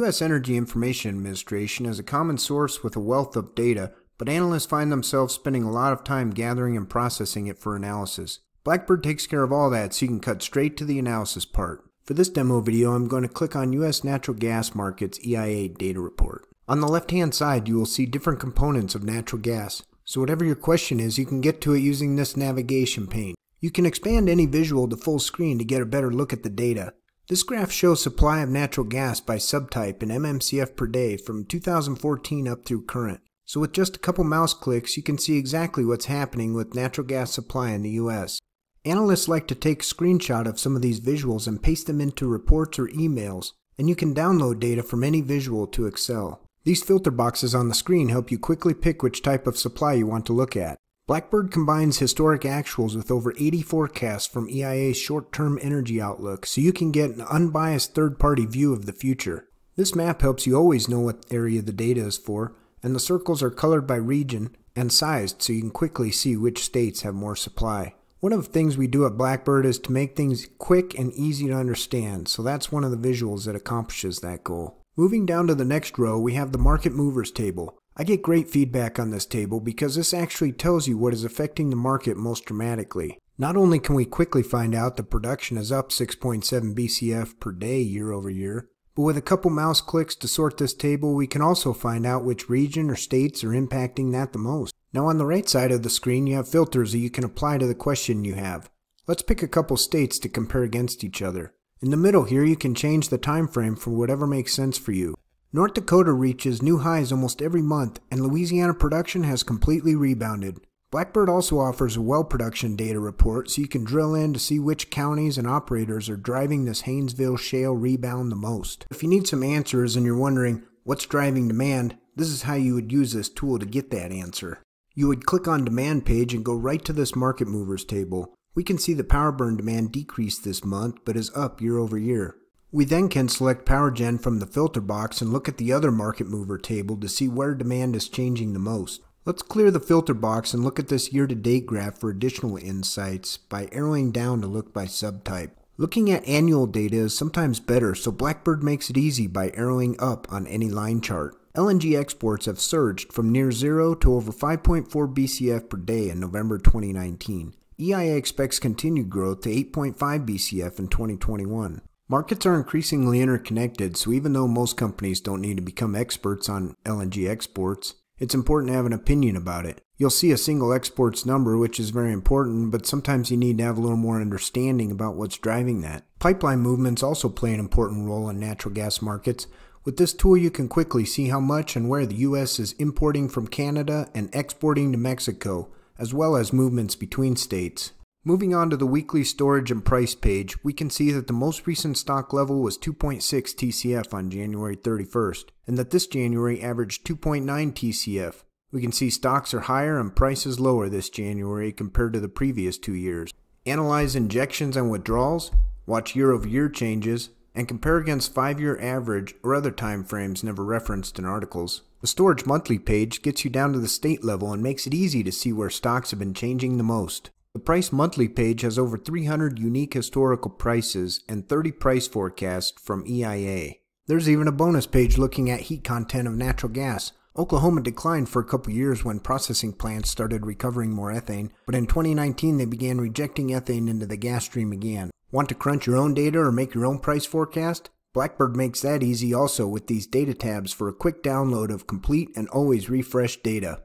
U.S. Energy Information Administration is a common source with a wealth of data, but analysts find themselves spending a lot of time gathering and processing it for analysis. Blackbird takes care of all that so you can cut straight to the analysis part. For this demo video, I'm going to click on U.S. Natural Gas Markets EIA Data Report. On the left-hand side, you will see different components of natural gas, so whatever your question is, you can get to it using this navigation pane. You can expand any visual to full screen to get a better look at the data. This graph shows supply of natural gas by subtype in MMCF per day from 2014 up through current. So with just a couple mouse clicks, you can see exactly what's happening with natural gas supply in the US. Analysts like to take a screenshot of some of these visuals and paste them into reports or emails, and you can download data from any visual to Excel. These filter boxes on the screen help you quickly pick which type of supply you want to look at. Blackbird combines historic actuals with over 80 forecasts from EIA's short term energy outlook so you can get an unbiased third party view of the future. This map helps you always know what area the data is for, and the circles are colored by region and sized so you can quickly see which states have more supply. One of the things we do at Blackbird is to make things quick and easy to understand, so that's one of the visuals that accomplishes that goal. Moving down to the next row, we have the Market Movers table. I get great feedback on this table because this actually tells you what is affecting the market most dramatically. Not only can we quickly find out the production is up 6.7 BCF per day year over year, but with a couple mouse clicks to sort this table, we can also find out which region or states are impacting that the most. Now on the right side of the screen, you have filters that you can apply to the question you have. Let's pick a couple states to compare against each other. In the middle here, you can change the time frame for whatever makes sense for you. North Dakota reaches new highs almost every month, and Louisiana production has completely rebounded. Blackbird also offers a well production data report so you can drill in to see which counties and operators are driving this Haynesville shale rebound the most. If you need some answers and you're wondering what's driving demand, this is how you would use this tool to get that answer. You would click on demand page and go right to this market movers table. We can see the power burn demand decreased this month but is up year over year. We then can select PowerGen from the filter box and look at the other market mover table to see where demand is changing the most. Let's clear the filter box and look at this year-to-date graph for additional insights by arrowing down to look by subtype. Looking at annual data is sometimes better, so Blackbird makes it easy by arrowing up on any line chart. LNG exports have surged from near zero to over 5.4 BCF per day in November 2019. EIA expects continued growth to 8.5 BCF in 2021. Markets are increasingly interconnected, so even though most companies don't need to become experts on LNG exports, it's important to have an opinion about it. You'll see a single exports number, which is very important, but sometimes you need to have a little more understanding about what's driving that. Pipeline movements also play an important role in natural gas markets. With this tool, you can quickly see how much and where the U.S. is importing from Canada and exporting to Mexico, as well as movements between states. Moving on to the weekly storage and price page, we can see that the most recent stock level was 2.6 TCF on January 31st, and that this January averaged 2.9 TCF. We can see stocks are higher and prices lower this January compared to the previous two years. Analyze injections and withdrawals, watch year over year changes, and compare against five year average or other time frames never referenced in articles. The Storage Monthly page gets you down to the state level and makes it easy to see where stocks have been changing the most. The Price Monthly page has over 300 unique historical prices and 30 price forecasts from EIA. There's even a bonus page looking at heat content of natural gas. Oklahoma declined for a couple years when processing plants started recovering more ethane, but in 2019 they began rejecting ethane into the gas stream again. Want to crunch your own data or make your own price forecast? Blackbird makes that easy also with these data tabs for a quick download of complete and always refreshed data.